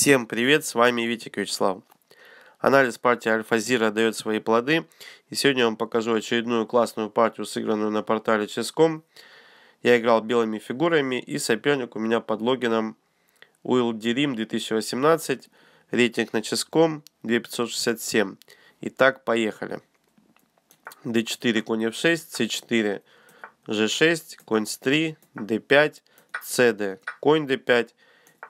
Всем привет, с вами Витик Вячеслав. Анализ партии Альфа-Зира дает свои плоды. И сегодня я вам покажу очередную классную партию, сыгранную на портале Chess.com. Я играл белыми фигурами и соперник у меня под логином Уилдирим 2018. Рейтинг на Chess.com 2567. Итак, поехали. d4, конь f6, c4, g6, конь c 3, d5, cd, конь d5,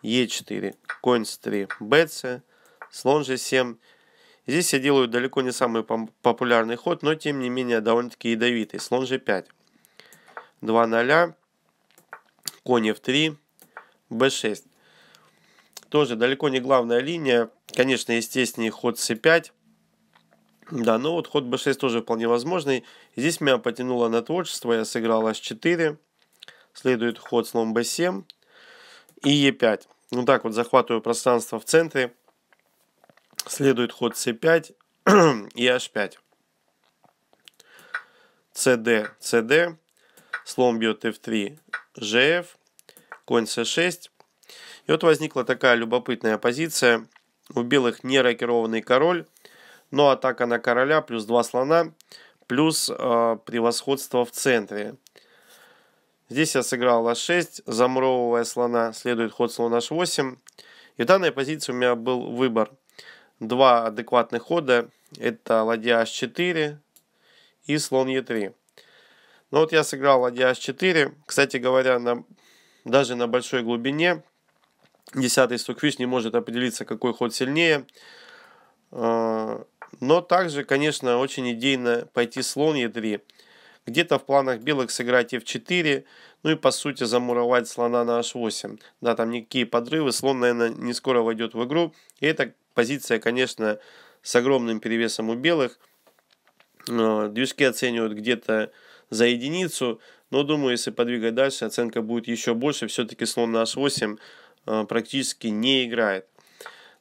Е4, конь с 3, БЦ, слон G7. Здесь я делаю далеко не самый популярный ход, но тем не менее довольно-таки ядовитый. Слон G5, 2 0, конь F3, B6. Тоже далеко не главная линия. Конечно, естественный ход C5. Да, но вот ход b6 тоже вполне возможный. Здесь меня потянуло на творчество, я сыграл h4. Следует ход слон b7, и Е5. Ну так вот захватываю пространство в центре. Следует ход С5 и H5. СД, СД. Слон бьет F3, ЖФ. Конь С6. И вот возникла такая любопытная позиция. У белых не рокированный король, но атака на короля плюс два слона, плюс э, превосходство в центре. Здесь я сыграл h6, замуровывая слона, следует ход слон h8. И в данной позиции у меня был выбор. Два адекватных хода. Это ладья h4 и слон e3. Но ну вот я сыграл ладья h4. Кстати говоря, на, даже на большой глубине десятый стукфиш не может определиться, какой ход сильнее. Э, но также, конечно, очень идейно пойти слон e3. Где-то в планах белых сыграть f4, ну и по сути замуровать слона на h8. Да, там никакие подрывы, слон, наверное, не скоро войдет в игру. И эта позиция, конечно, с огромным перевесом у белых. Э, движки оценивают где-то за единицу, но думаю, если подвигать дальше, оценка будет еще больше. Все-таки слон на h8 э, практически не играет.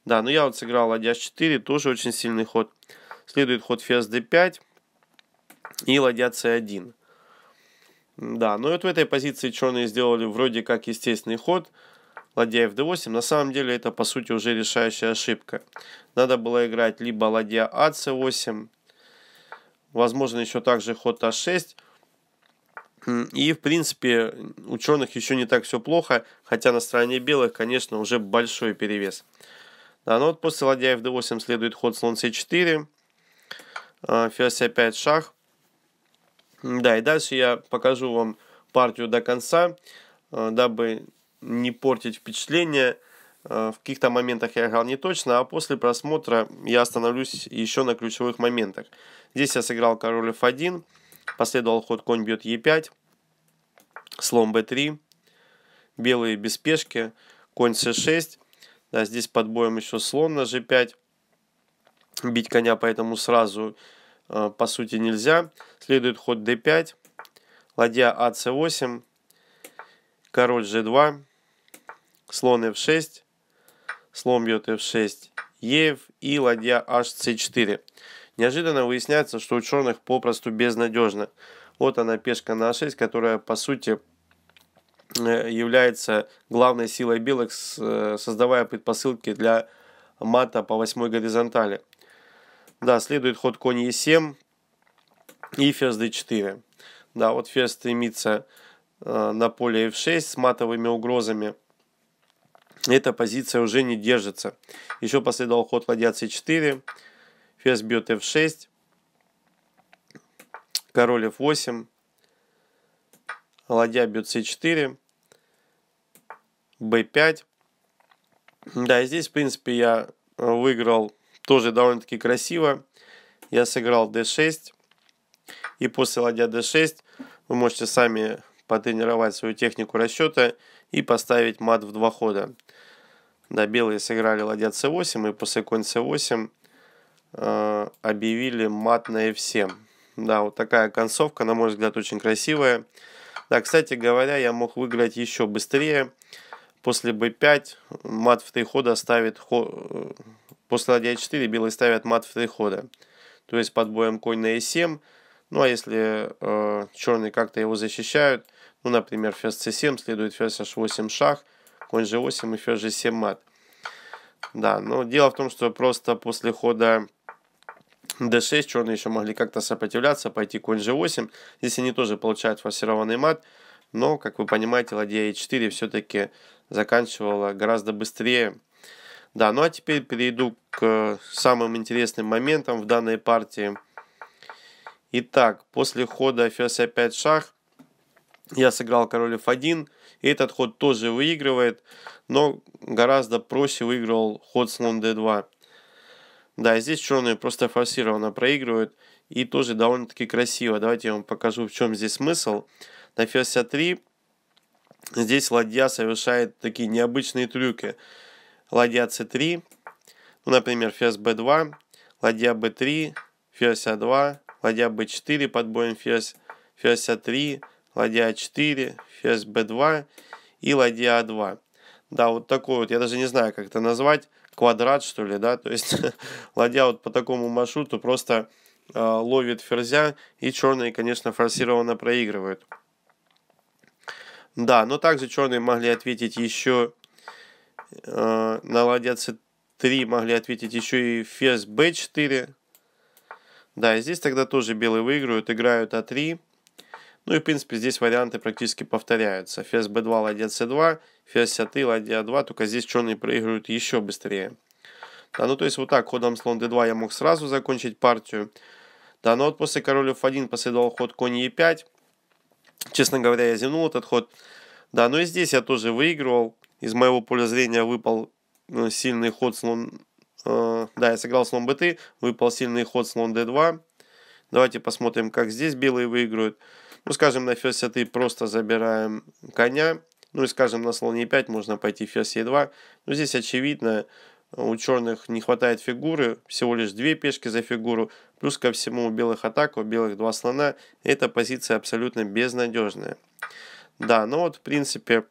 Да, но ну я вот сыграл ладья h4, тоже очень сильный ход. Следует ход ферзь d5 и ладья c1. Да, но ну вот в этой позиции черные сделали вроде как естественный ход, ладья fd8, на самом деле это по сути уже решающая ошибка. Надо было играть либо ладья ac8, а возможно еще также ход а6, и, в принципе, у черных еще не так все плохо, хотя на стороне белых, конечно, уже большой перевес. Да, но ну вот после ладья fd8 следует ход слон c4, ферзь опять шах. Да, и дальше я покажу вам партию до конца, э, дабы не портить впечатление. Э, в каких-то моментах я играл не точно, а после просмотра я остановлюсь еще на ключевых моментах. Здесь я сыграл король f1, последовал ход конь бьет e5, слон b3, белые без пешки, конь c6, да, здесь под боем еще слон на g5, бить коня поэтому сразу Э, по сути нельзя. Следует ход d5, ладья ac8, а король g2, слон f6, слон бьет f6, e и ладья hc4. Неожиданно выясняется, что у черных попросту безнадежно. Вот она пешка на 6, а которая по сути э, является главной силой белых, э, создавая предпосылки для мата по восьмой горизонтали. Да, следует ход конь e7 и ферзь d4. Да, вот ферзь стремится э, на поле f6 с матовыми угрозами. Эта позиция уже не держится. Еще последовал ход ладья c4. Ферзь бьет f6. Король f8. Ладья бьет c4. b5. Да, и здесь, в принципе, я выиграл тоже довольно-таки красиво. Я сыграл d6. И после ладья d6 вы можете сами потренировать свою технику расчета и поставить мат в два хода. Да, белые сыграли ладья c8 и после конь c8 э, объявили мат на f7. Да, вот такая концовка, на мой взгляд, очень красивая. Да, кстати говоря, я мог выиграть еще быстрее. После b5 мат в три хода ставит хо... Э, После ладья e4 белые ставят мат в три хода. То есть под боем конь на e7. Ну а если э, черные как-то его защищают, ну, например, ферзь c7, следует ферзь h8 шах, конь g8 и ферзь g7 мат. Да, но дело в том, что просто после хода d6 черные еще могли как-то сопротивляться, пойти конь g8. Здесь они тоже получают форсированный мат, но, как вы понимаете, ладья e4 все-таки заканчивала гораздо быстрее, да, ну а теперь перейду к э, самым интересным моментам в данной партии. Итак, после хода ферзь опять шах, я сыграл король f1. И этот ход тоже выигрывает, но гораздо проще выиграл ход слон d2. Да, здесь черные просто форсированно проигрывают. И тоже довольно-таки красиво. Давайте я вам покажу, в чем здесь смысл. На ферзь 3 здесь ладья совершает такие необычные трюки ладья c3, ну, например, ферзь b2, ладья b3, ферзь а2, ладья b4 под боем ферзь, ферзь а3, ладья а4, ферзь b2 и ладья а2. Да, вот такой вот, я даже не знаю, как это назвать, квадрат, что ли, да, то есть ладья вот по такому маршруту просто э, ловит ферзя, и черные, конечно, форсированно проигрывают. Да, но также черные могли ответить еще Э, на ладья c3 могли ответить еще и фес b4. Да, и здесь тогда тоже белые выиграют, играют а3. Ну и, в принципе, здесь варианты практически повторяются. фес b2, а ладья c2, ферзь а3, ладья 2 только здесь черные проигрывают еще быстрее. Да, ну то есть вот так, ходом слон d2 я мог сразу закончить партию. Да, но вот после король f1 последовал ход конь e5. Честно говоря, я зевнул этот ход. Да, ну и здесь я тоже выигрывал из моего поля зрения выпал э, сильный ход слон... Э, да, я сыграл слон b3, выпал сильный ход слон d2. Давайте посмотрим, как здесь белые выиграют. Ну, скажем, на ферзь ты просто забираем коня. Ну и, скажем, на слоне e5 можно пойти ферзь e2. Но здесь очевидно, у черных не хватает фигуры, всего лишь две пешки за фигуру, плюс ко всему у белых атак, у белых два слона, эта позиция абсолютно безнадежная. Да, но ну вот в принципе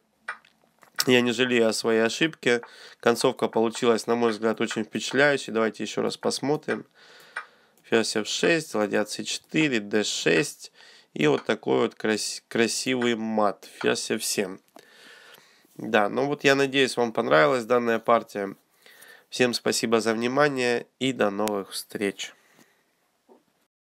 я не жалею о своей ошибке. Концовка получилась, на мой взгляд, очень впечатляющей. Давайте еще раз посмотрим. Ферзь f6, ладья c4, d6. И вот такой вот крас красивый мат. Ферзь f7. Да, ну вот я надеюсь, вам понравилась данная партия. Всем спасибо за внимание и до новых встреч.